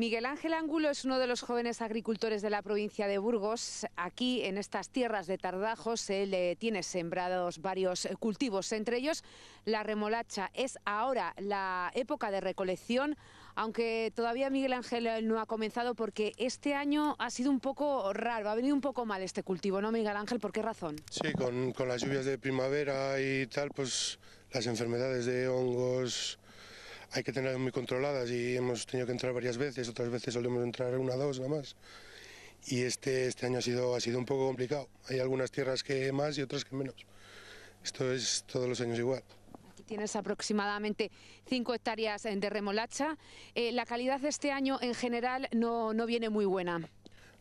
Miguel Ángel Angulo es uno de los jóvenes agricultores de la provincia de Burgos. Aquí, en estas tierras de Tardajos, él le tiene sembrados varios cultivos, entre ellos la remolacha. Es ahora la época de recolección, aunque todavía Miguel Ángel no ha comenzado porque este año ha sido un poco raro, ha venido un poco mal este cultivo, ¿no, Miguel Ángel? ¿Por qué razón? Sí, con las lluvias de primavera y tal, pues las enfermedades de hongos, hay que tenerlas muy controladas y hemos tenido que entrar varias veces, otras veces solemos entrar una, dos, nada más. Y este, este año ha sido, ha sido un poco complicado. Hay algunas tierras que más y otras que menos. Esto es todos los años igual. Aquí tienes aproximadamente 5 hectáreas de remolacha. Eh, la calidad de este año en general no, no viene muy buena.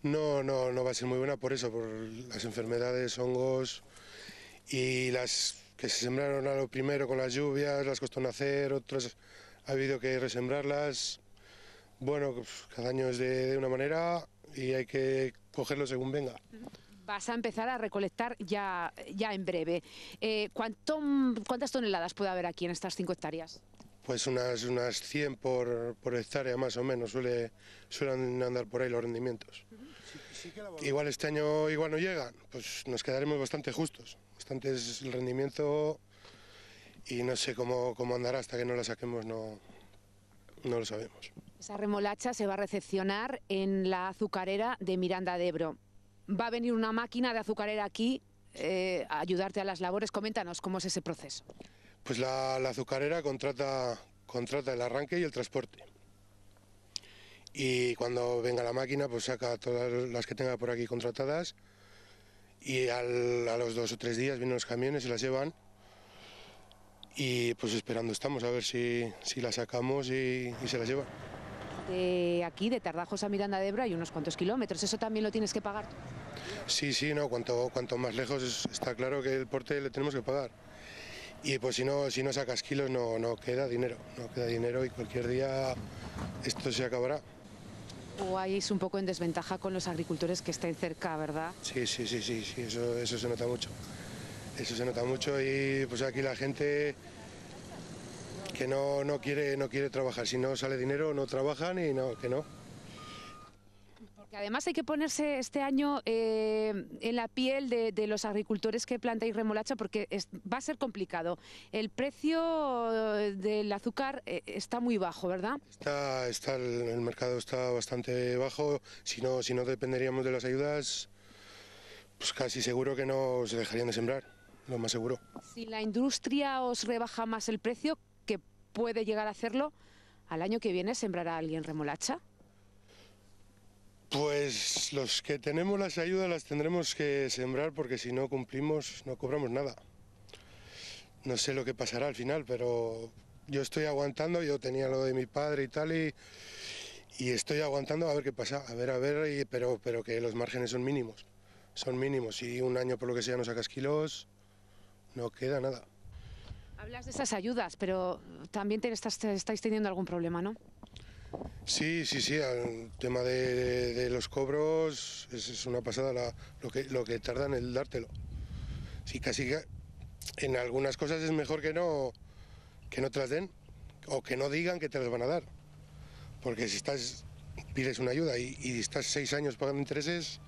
No, no, no va a ser muy buena por eso, por las enfermedades, hongos y las que se sembraron a lo primero con las lluvias, las costó nacer, otras ha habido que resembrarlas. Bueno, pues, cada año es de, una manera y hay que cogerlo según venga. Vas a empezar a recolectar ya, ya en breve. Eh, ¿Cuántas toneladas puede haber aquí en estas cinco hectáreas? Pues unas, unas 100 por, hectárea más o menos, suelen andar por ahí los rendimientos. igual este año igual no llegan, pues nos quedaremos bastante justos. Bastante es el rendimiento y no sé cómo, cómo andará hasta que no la saquemos, no, no lo sabemos. Esa remolacha se va a recepcionar en la azucarera de Miranda de Ebro. Va a venir una máquina de azucarera aquí eh, a ayudarte a las labores. Coméntanos cómo es ese proceso. Pues la, azucarera contrata, contrata el arranque y el transporte. Y cuando venga la máquina, pues saca todas las que tenga por aquí contratadas y a los dos o tres días vienen los camiones y las llevan y pues esperando estamos a ver si, si la sacamos y, se la lleva. aquí, de Tardajos a Miranda de Ebro, hay unos cuantos kilómetros, ¿eso también lo tienes que pagar? Sí, sí, no, cuanto, cuanto más lejos está claro que el porte le tenemos que pagar. Y pues si no, si no sacas kilos no, no queda dinero, no queda dinero y cualquier día esto se acabará. O es un poco en desventaja con los agricultores que estén cerca, ¿verdad? Sí, sí, sí, sí, sí eso, eso se nota mucho. Eso se nota mucho y pues aquí la gente que no, no, quiere, no quiere trabajar. Si no sale dinero, no trabajan y no, que no. Porque además hay que ponerse este año eh, en la piel de, los agricultores que plantáis remolacha porque va a ser complicado. El precio del azúcar eh, está muy bajo, ¿verdad? Está, está el, el, mercado está bastante bajo. Si no, si no dependeríamos de las ayudas, pues casi seguro que no se dejarían de sembrar, lo más seguro. Si la industria os rebaja más el precio, puede llegar a hacerlo, al año que viene sembrará alguien remolacha. Pues los que tenemos las ayudas las tendremos que sembrar porque si no cumplimos no cobramos nada. No sé lo que pasará al final, pero yo estoy aguantando, yo tenía lo de mi padre y tal y, estoy aguantando a ver qué pasa, a ver, a ver, y, pero, pero que los márgenes son mínimos, son mínimos. y un año por lo que sea no sacas kilos, no queda nada. Hablas de esas ayudas, pero también estáis teniendo algún problema, ¿no? Sí, sí, sí, el tema de, los cobros es, una pasada lo, que, lo que tardan en dártelo. Sí, casi en algunas cosas es mejor que no, que no te las den o que no digan que te las van a dar. Porque si estás, pides una ayuda y, y estás seis años pagando intereses,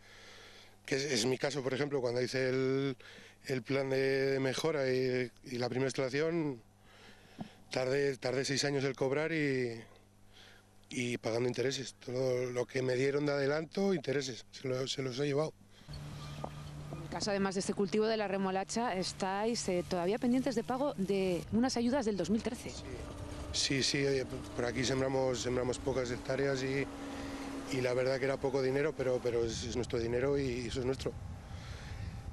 que es, mi caso, por ejemplo, cuando hice el, plan de mejora y, la primera instalación, tardé, tardé seis años en cobrar y, y pagando intereses. Todo lo que me dieron de adelanto, intereses, se, los he llevado. En el caso, además de este cultivo de la remolacha, estáis eh, todavía pendientes de pago de unas ayudas del 2013. Sí, sí, por aquí sembramos, sembramos pocas hectáreas y y la verdad que era poco dinero, pero, pero es nuestro dinero y eso es nuestro.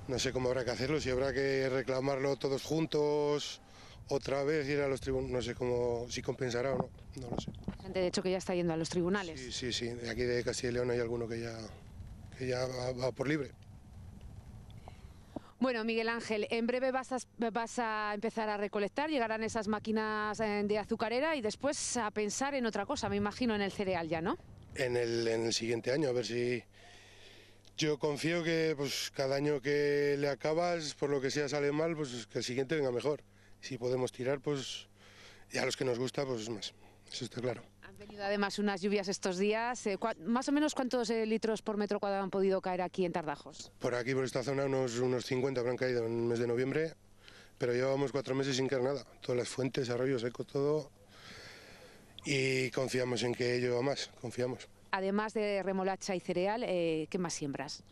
No sé cómo habrá que hacerlo, si habrá que reclamarlo todos juntos otra vez ir a los tribunales, no sé cómo, si compensará o no, no lo sé. de hecho, que ya está yendo a los tribunales. Sí, sí, sí, aquí de Castilla y León hay alguno que ya, ya va, por libre. Bueno, Miguel Ángel, en breve vas vas a, empezar a recolectar, llegarán esas máquinas eh, de azucarera y después a pensar en otra cosa, me imagino, en el cereal ya, ¿no? en el, en el siguiente año, a ver si... Yo confío que pues, cada año que le acabas, por lo que sea sale mal, pues que el siguiente venga mejor. Si podemos tirar, pues y a los que nos gusta, pues más. Eso está claro. Han venido además unas lluvias estos días. Eh, ¿Más o menos cuántos eh, litros por metro cuadrado han podido caer aquí en Tardajos? Por aquí, por esta zona, unos, unos 50 habrán caído en el mes de noviembre, pero llevábamos cuatro meses sin caer nada. Todas las fuentes, arroyos eco, todo y confiamos en que ello va más, confiamos. Además de remolacha y cereal, eh, ¿qué más siembras?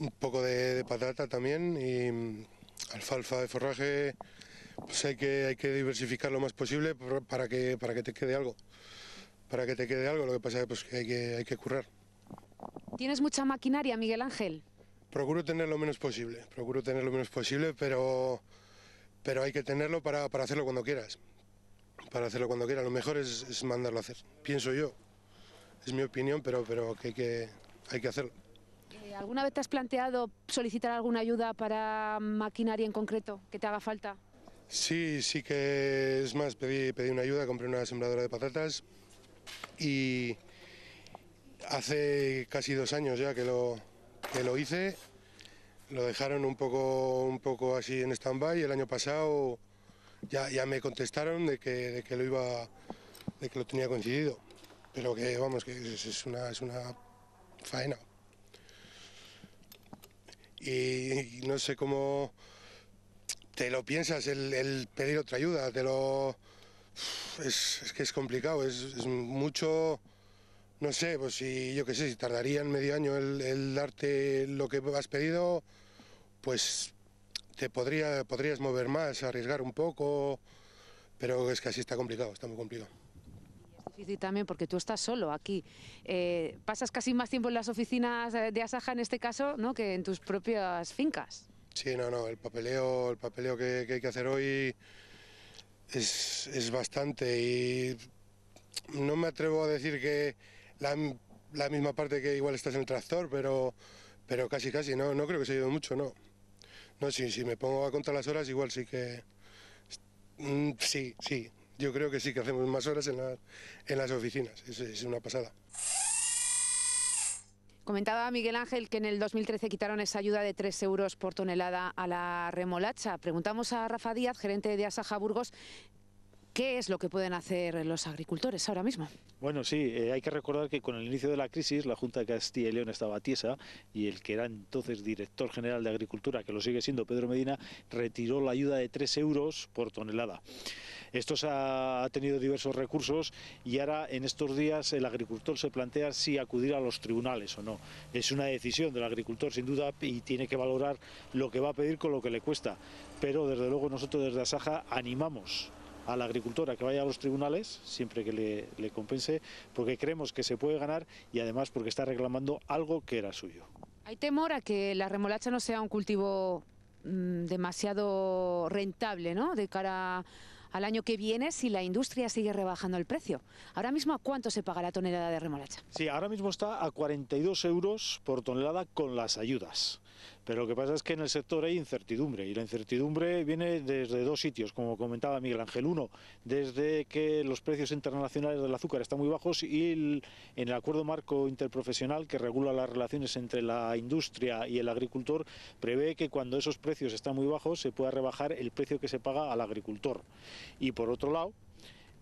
Un poco de, patata también y mm, alfalfa de forraje, pues hay que, hay que diversificar lo más posible para que, para que te quede algo, para que te quede algo, lo que pasa es pues, que, hay que hay que currar. ¿Tienes mucha maquinaria, Miguel Ángel? Procuro tener lo menos posible, procuro tener lo menos posible, pero, pero hay que tenerlo para, para hacerlo cuando quieras para hacerlo cuando quiera. Lo mejor es, mandarlo a hacer, pienso yo. Es mi opinión, pero, pero que, hay que hacerlo. Eh, ¿Alguna vez te has planteado solicitar alguna ayuda para maquinaria en concreto que te haga falta? Sí, sí que es más, pedí, pedí una ayuda, compré una sembradora de patatas y hace casi dos años ya que lo, lo hice, lo dejaron un poco, un poco así en stand-by, el año pasado ya, me contestaron de que, que lo iba, de que lo tenía coincidido, pero que vamos, que es, una, es una faena. Y, no sé cómo te lo piensas el, pedir otra ayuda, te lo... Es, que es complicado, es, mucho... No sé, pues si yo qué sé, si tardarían medio año el darte lo que has pedido, pues te podría, podrías mover más, arriesgar un poco, pero es que así está complicado, está muy complicado. Es difícil también porque tú estás solo aquí. Eh, pasas casi más tiempo en las oficinas eh, de Asaja en este caso ¿no? que en tus propias fincas. Sí, no, no, el papeleo, el papeleo que, hay que hacer hoy es, es, bastante y no me atrevo a decir que la, la misma parte que igual estás en el tractor, pero, pero casi casi, no, no creo que se ido mucho, no. No, si me pongo a contar las horas, igual sí que. Mm, sí, sí. Yo creo que sí que hacemos más horas en, las oficinas. Es, es una pasada. Comentaba Miguel Ángel que en el 2013 quitaron esa ayuda de 3 euros por tonelada a la remolacha. Preguntamos a Rafa Díaz, gerente de Asaja Burgos, ¿Qué es lo que pueden hacer los agricultores ahora mismo? Bueno, sí, eh, hay que recordar que con el inicio de la crisis la Junta de Castilla y León estaba tiesa y el que era entonces director general de Agricultura, que lo sigue siendo Pedro Medina, retiró la ayuda de 3 euros por tonelada. Esto ha, ha tenido diversos recursos y ahora en estos días el agricultor se plantea si acudir a los tribunales o no. Es una decisión del agricultor sin duda y tiene que valorar lo que va a pedir con lo que le cuesta. Pero desde luego nosotros desde Asaja animamos a la agricultora que vaya a los tribunales, siempre que le, compense, porque creemos que se puede ganar y además porque está reclamando algo que era suyo. ¿Hay temor a que la remolacha no sea un cultivo mm, demasiado rentable ¿no? de cara al año que viene si la industria sigue rebajando el precio? ¿Ahora mismo a cuánto se paga la tonelada de remolacha? Sí, ahora mismo está a 42 euros por tonelada con las ayudas. Pero lo que pasa es que en el sector hay incertidumbre y la incertidumbre viene desde dos sitios, como comentaba Miguel Ángel. Uno, desde que los precios internacionales del azúcar están muy bajos y en el acuerdo marco interprofesional que regula las relaciones entre la industria y el agricultor prevé que cuando esos precios están muy bajos se pueda rebajar el precio que se paga al agricultor. Y por otro lado,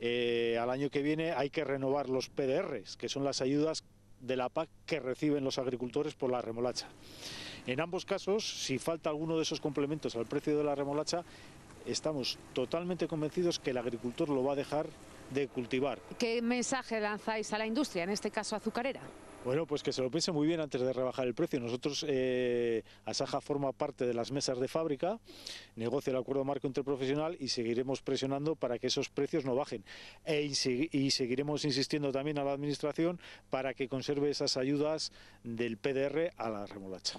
eh, al año que viene hay que renovar los PDRs, que son las ayudas de la PAC que reciben los agricultores por la remolacha. En ambos casos, si falta alguno de esos complementos al precio de la remolacha, estamos totalmente convencidos que el agricultor lo va a dejar de cultivar. ¿Qué mensaje lanzáis a la industria, en este caso azucarera? Bueno, pues que se lo piense muy bien antes de rebajar el precio. Nosotros, eh, Asaja forma parte de las mesas de fábrica, negocia el acuerdo marco interprofesional y seguiremos presionando para que esos precios no bajen. E, y seguiremos insistiendo también a la Administración para que conserve esas ayudas del PDR a la remolacha.